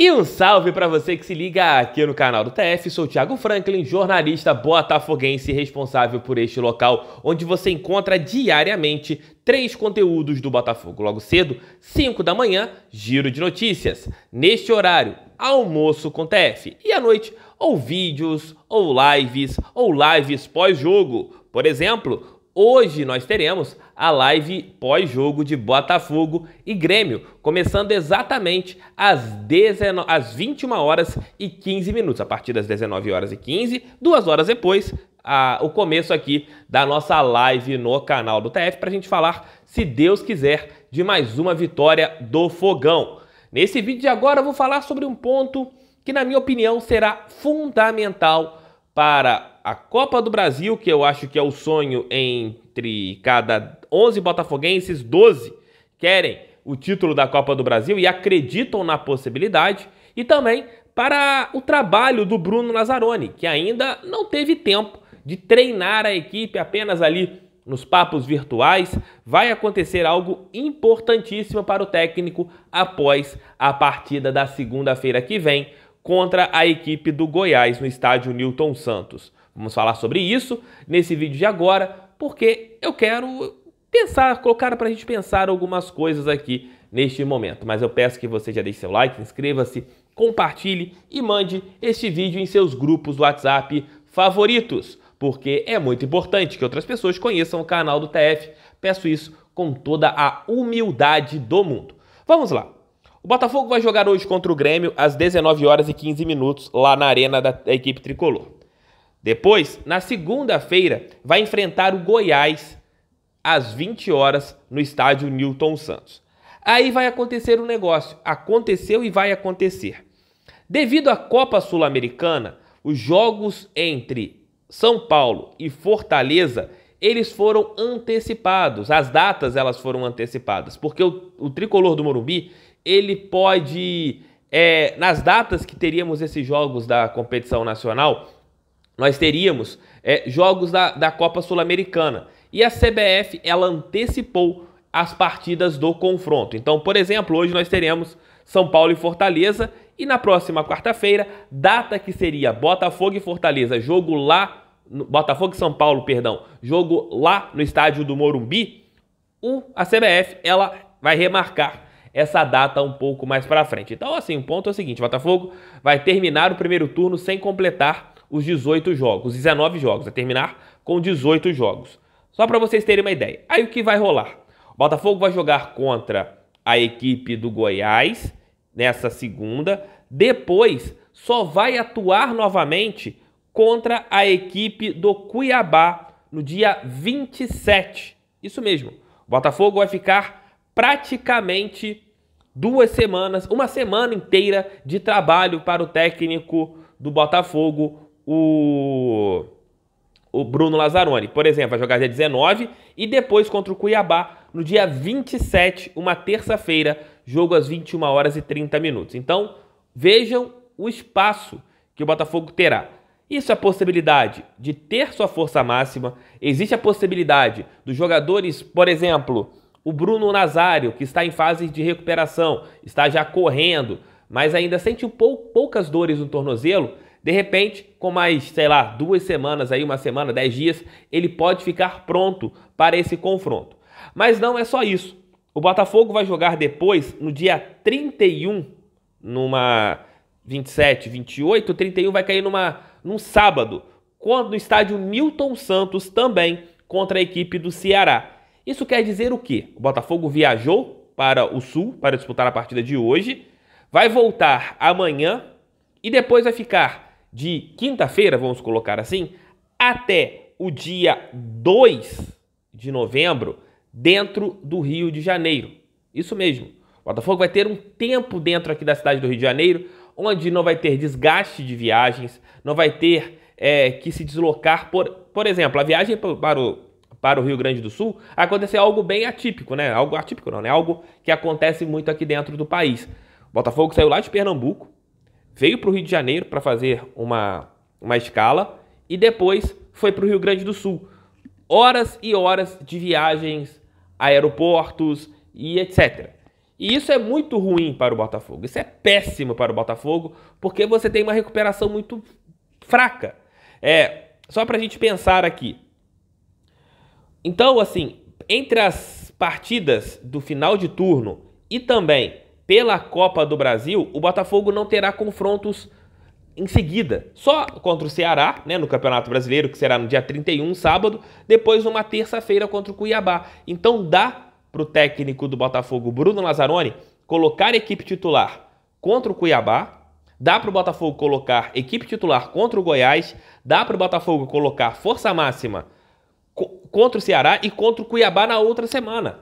E um salve para você que se liga aqui no canal do TF. Sou Thiago Franklin, jornalista botafoguense responsável por este local, onde você encontra diariamente três conteúdos do Botafogo. Logo cedo, 5 da manhã, giro de notícias. Neste horário, almoço com TF. E à noite, ou vídeos, ou lives, ou lives pós-jogo. Por exemplo, Hoje nós teremos a live pós-jogo de Botafogo e Grêmio, começando exatamente às, às 21 horas e 15 minutos, a partir das 19 horas e 15, duas horas depois, a, o começo aqui da nossa live no canal do TF para a gente falar, se Deus quiser, de mais uma vitória do Fogão. Nesse vídeo de agora eu vou falar sobre um ponto que, na minha opinião, será fundamental para a Copa do Brasil, que eu acho que é o sonho entre cada 11 botafoguenses, 12 querem o título da Copa do Brasil e acreditam na possibilidade, e também para o trabalho do Bruno Lazzaroni, que ainda não teve tempo de treinar a equipe apenas ali nos papos virtuais, vai acontecer algo importantíssimo para o técnico após a partida da segunda-feira que vem contra a equipe do Goiás no estádio Newton Santos. Vamos falar sobre isso nesse vídeo de agora, porque eu quero pensar, colocar para a gente pensar algumas coisas aqui neste momento. Mas eu peço que você já deixe seu like, inscreva-se, compartilhe e mande este vídeo em seus grupos do WhatsApp favoritos, porque é muito importante que outras pessoas conheçam o canal do TF. Peço isso com toda a humildade do mundo. Vamos lá. O Botafogo vai jogar hoje contra o Grêmio às 19 horas e 15 minutos lá na arena da, equipe tricolor. Depois, na segunda-feira, vai enfrentar o Goiás às 20 horas no estádio Newton Santos. Aí vai acontecer um negócio, aconteceu e vai acontecer. Devido à Copa Sul-Americana, os jogos entre São Paulo e Fortaleza eles foram antecipados, as datas elas foram antecipadas, porque o, o tricolor do Morumbi ele pode. É, nas datas que teríamos esses jogos da competição nacional, nós teríamos é, jogos da, da Copa Sul-Americana. E a CBF ela antecipou as partidas do confronto. Então, por exemplo, hoje nós teremos São Paulo e Fortaleza, e na próxima quarta-feira, data que seria Botafogo e Fortaleza, jogo lá. No, Botafogo e São Paulo, perdão, jogo lá no estádio do Morumbi, o, a CBF ela vai remarcar essa data um pouco mais para frente. Então, assim, o ponto é o seguinte: Botafogo vai terminar o primeiro turno sem completar os 18 jogos, os 19 jogos, vai terminar com 18 jogos. Só para vocês terem uma ideia. Aí o que vai rolar? O Botafogo vai jogar contra a equipe do Goiás nessa segunda, depois só vai atuar novamente contra a equipe do Cuiabá no dia 27. Isso mesmo. O Botafogo vai ficar praticamente duas semanas, uma semana inteira de trabalho para o técnico do Botafogo, o, o Bruno Lazzaroni. Por exemplo, vai jogar dia 19 e depois contra o Cuiabá no dia 27, uma terça-feira, jogo às 21 horas e 30 minutos. Então, vejam o espaço que o Botafogo terá. Isso é a possibilidade de ter sua força máxima, existe a possibilidade dos jogadores, por exemplo, o Bruno Nazário, que está em fase de recuperação, está já correndo, mas ainda sente um pou, poucas dores no tornozelo, de repente, com mais, sei lá, duas semanas aí, uma semana, dez dias, ele pode ficar pronto para esse confronto. Mas não é só isso. O Botafogo vai jogar depois, no dia 31, numa 27, 28, 31 vai cair numa, num sábado, no estádio Milton Santos também, contra a equipe do Ceará. Isso quer dizer o quê? O Botafogo viajou para o Sul para disputar a partida de hoje, vai voltar amanhã e depois vai ficar de quinta-feira, vamos colocar assim, até o dia 2 de novembro dentro do Rio de Janeiro. Isso mesmo. O Botafogo vai ter um tempo dentro aqui da cidade do Rio de Janeiro, onde não vai ter desgaste de viagens, não vai ter é, que se deslocar. Por, por exemplo, a viagem para o para o Rio Grande do Sul, aconteceu algo bem atípico, né? Algo atípico não, né? Algo que acontece muito aqui dentro do país. O Botafogo saiu lá de Pernambuco, veio para o Rio de Janeiro para fazer uma, uma escala e depois foi para o Rio Grande do Sul. Horas e horas de viagens, aeroportos e etc. E isso é muito ruim para o Botafogo. Isso é péssimo para o Botafogo, porque você tem uma recuperação muito fraca. É, só para a gente pensar aqui. Então, assim, entre as partidas do final de turno e também pela Copa do Brasil, o Botafogo não terá confrontos em seguida. Só contra o Ceará, né, no Campeonato Brasileiro, que será no dia 31, sábado, depois numa terça-feira contra o Cuiabá. Então dá para o técnico do Botafogo, Bruno Lazzaroni, colocar equipe titular contra o Cuiabá, dá para o Botafogo colocar equipe titular contra o Goiás, dá para o Botafogo colocar força máxima contra o Ceará e contra o Cuiabá na outra semana.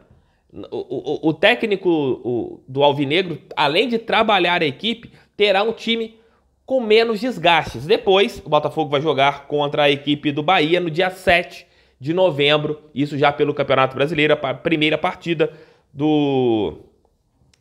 O, o, o técnico o, do Alvinegro, além de trabalhar a equipe, terá um time com menos desgastes. Depois, o Botafogo vai jogar contra a equipe do Bahia no dia 7 de novembro, isso já pelo Campeonato Brasileiro, a primeira partida do.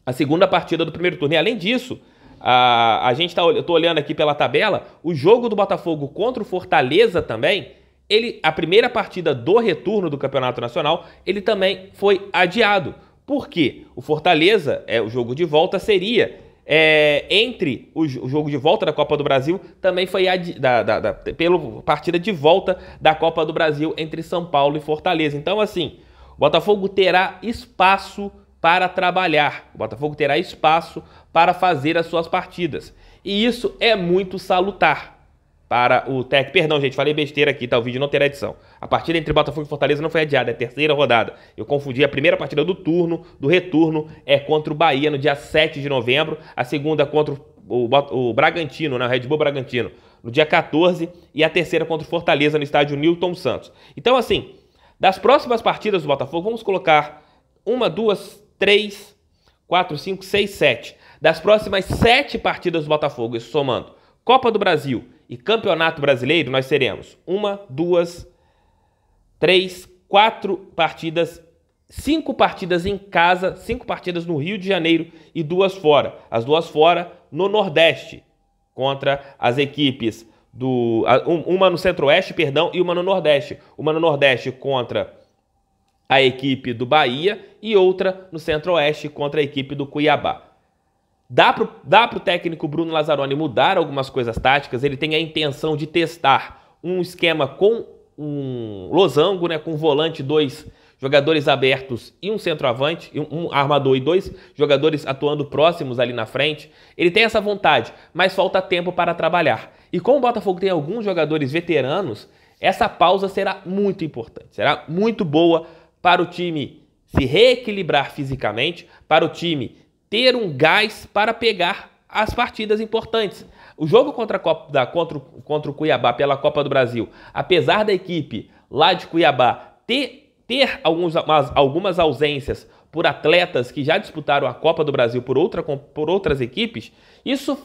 a segunda partida do primeiro turno. E além disso, a, a gente está. Eu tô olhando aqui pela tabela, o jogo do Botafogo contra o Fortaleza também ele, a primeira partida do retorno do Campeonato Nacional, ele também foi adiado. Por quê? O Fortaleza, é, o jogo de volta seria é, entre o, o, jogo de volta da Copa do Brasil, também foi da, da, da, pelo partida de volta da Copa do Brasil entre São Paulo e Fortaleza. Então, assim, o Botafogo terá espaço para trabalhar. O Botafogo terá espaço para fazer as suas partidas. E isso é muito salutar para o Tec. Perdão, gente, falei besteira aqui, tá? O vídeo não terá edição. A partida entre Botafogo e Fortaleza não foi adiada, é terceira rodada. Eu confundi a primeira partida do turno, do retorno, é contra o Bahia no dia 7 de novembro, a segunda contra o, o, o Bragantino, na né, O Red Bull Bragantino, no dia 14, e a terceira contra o Fortaleza no estádio Newton Santos. Então, assim, das próximas partidas do Botafogo, vamos colocar uma, duas, três, quatro, cinco, seis, sete. Das próximas sete partidas do Botafogo, isso somando Copa do Brasil, e Campeonato Brasileiro, nós teremos uma, duas, três, quatro partidas, cinco partidas em casa, cinco partidas no Rio de Janeiro e duas fora. As duas fora no Nordeste, contra as equipes do. Uma no Centro-Oeste, perdão, e uma no Nordeste. Uma no Nordeste contra a equipe do Bahia e outra no Centro-Oeste contra a equipe do Cuiabá. Dá para o técnico Bruno Lazzaroni mudar algumas coisas táticas, ele tem a intenção de testar um esquema com um losango, né, com volante, dois jogadores abertos e um centroavante, um armador e dois jogadores atuando próximos ali na frente. Ele tem essa vontade, mas falta tempo para trabalhar. E como o Botafogo tem alguns jogadores veteranos, essa pausa será muito importante, será muito boa para o time se reequilibrar fisicamente, para o time ter um gás para pegar as partidas importantes. O jogo contra, Copa, da, contra, contra o Cuiabá pela Copa do Brasil, apesar da equipe lá de Cuiabá ter, ter alguns, algumas ausências por atletas que já disputaram a Copa do Brasil por, outra, por outras equipes, isso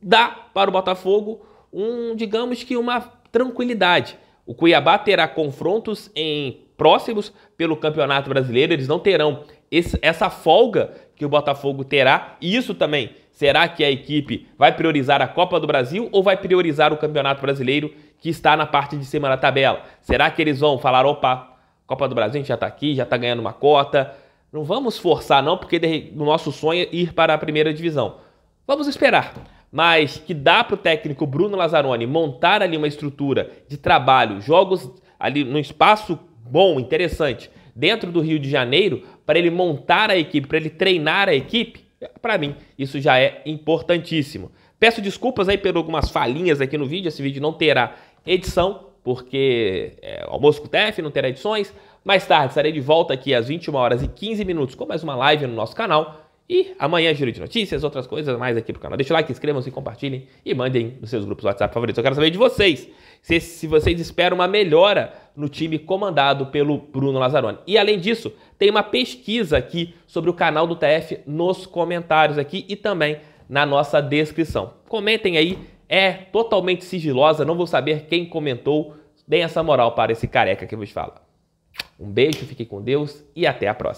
dá para o Botafogo um, digamos que uma tranquilidade. O Cuiabá terá confrontos em próximos pelo Campeonato Brasileiro, eles não terão esse, essa folga que o Botafogo terá. E isso também, será que a equipe vai priorizar a Copa do Brasil ou vai priorizar o Campeonato Brasileiro que está na parte de cima da tabela? Será que eles vão falar, opa, Copa do Brasil a gente já está aqui, já está ganhando uma cota, não vamos forçar não, porque o nosso sonho é ir para a primeira divisão. Vamos esperar. Mas que dá para o técnico Bruno Lazzaroni montar ali uma estrutura de trabalho, jogos ali num espaço bom, interessante, dentro do Rio de Janeiro para ele montar a equipe, para ele treinar a equipe, para mim isso já é importantíssimo. Peço desculpas aí por algumas falhinhas aqui no vídeo, esse vídeo não terá edição, porque é, almoço com o TF não terá edições. Mais tarde estarei de volta aqui às 21 horas e 15 minutos com mais uma live no nosso canal. E amanhã é giro de notícias, outras coisas mais aqui pro canal. Deixa o like, inscrevam-se, compartilhem e mandem nos seus grupos WhatsApp favoritos. Eu quero saber de vocês se, se vocês esperam uma melhora no time comandado pelo Bruno Lazzaroni. E além disso, tem uma pesquisa aqui sobre o canal do TF nos comentários aqui e também na nossa descrição. Comentem aí, é totalmente sigilosa, não vou saber quem comentou. Deem essa moral para esse careca que vos fala. Um beijo, fiquem com Deus e até a próxima.